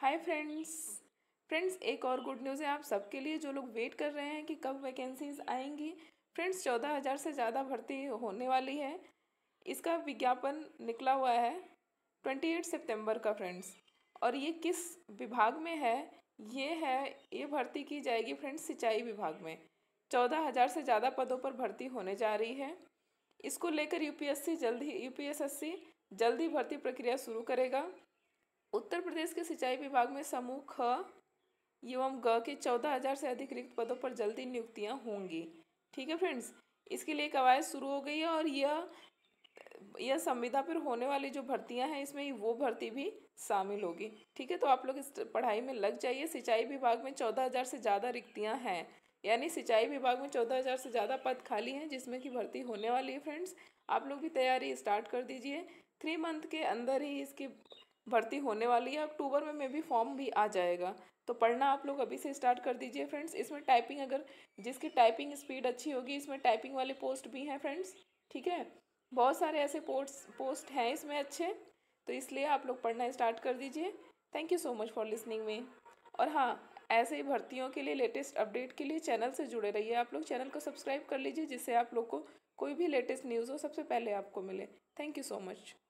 hi friends friends एक और good news है आप सबके लिए जो लोग वेट कर रहे हैं कि कब वैकेंसीज आएंगी फ्रेंड्स चौदह हज़ार से ज़्यादा भर्ती होने वाली है इसका विज्ञापन निकला हुआ है ट्वेंटी एट सितम्बर का फ्रेंड्स और ये किस विभाग में है ये है ये भर्ती की जाएगी फ्रेंड्स सिंचाई विभाग में चौदह हज़ार से ज़्यादा पदों पर भर्ती होने जा रही है इसको लेकर यूपीएससी जल्द ही यूपीएसएससी जल्द ही भर्ती प्रक्रिया शुरू करेगा उत्तर प्रदेश के सिंचाई विभाग में समूह ख एवं ग के चौदह हज़ार से अधिक रिक्त पदों पर जल्दी नियुक्तियां होंगी ठीक है फ्रेंड्स इसके लिए कवायद शुरू हो गई है और यह यह संविदा पर होने वाली जो भर्तियां हैं इसमें वो भर्ती भी शामिल होगी ठीक है तो आप लोग इस पढ़ाई में लग जाइए सिंचाई विभाग में चौदह हज़ार से ज़्यादा रिक्तियाँ हैं यानी सिंचाई विभाग में चौदह हज़ार से ज़्यादा पद खाली हैं जिसमें कि भर्ती होने वाली है फ्रेंड्स आप लोग भी तैयारी स्टार्ट कर दीजिए थ्री मंथ के अंदर ही इसकी भर्ती होने वाली है अक्टूबर में मे भी फॉर्म भी आ जाएगा तो पढ़ना आप लोग अभी से स्टार्ट कर दीजिए फ्रेंड्स इसमें टाइपिंग अगर जिसकी टाइपिंग स्पीड अच्छी होगी इसमें टाइपिंग वाले पोस्ट भी हैं फ्रेंड्स ठीक है बहुत सारे ऐसे पोस्ट पोस्ट हैं इसमें अच्छे तो इसलिए आप लोग पढ़ना स्टार्ट कर दीजिए thank you so much for listening में और हाँ ऐसे ही भर्तियों के लिए लेटेस्ट अपडेट के लिए चैनल से जुड़े रहिए आप लोग चैनल को सब्सक्राइब कर लीजिए जिससे आप लोग को कोई भी लेटेस्ट न्यूज़ हो सबसे पहले आपको मिले थैंक यू सो मच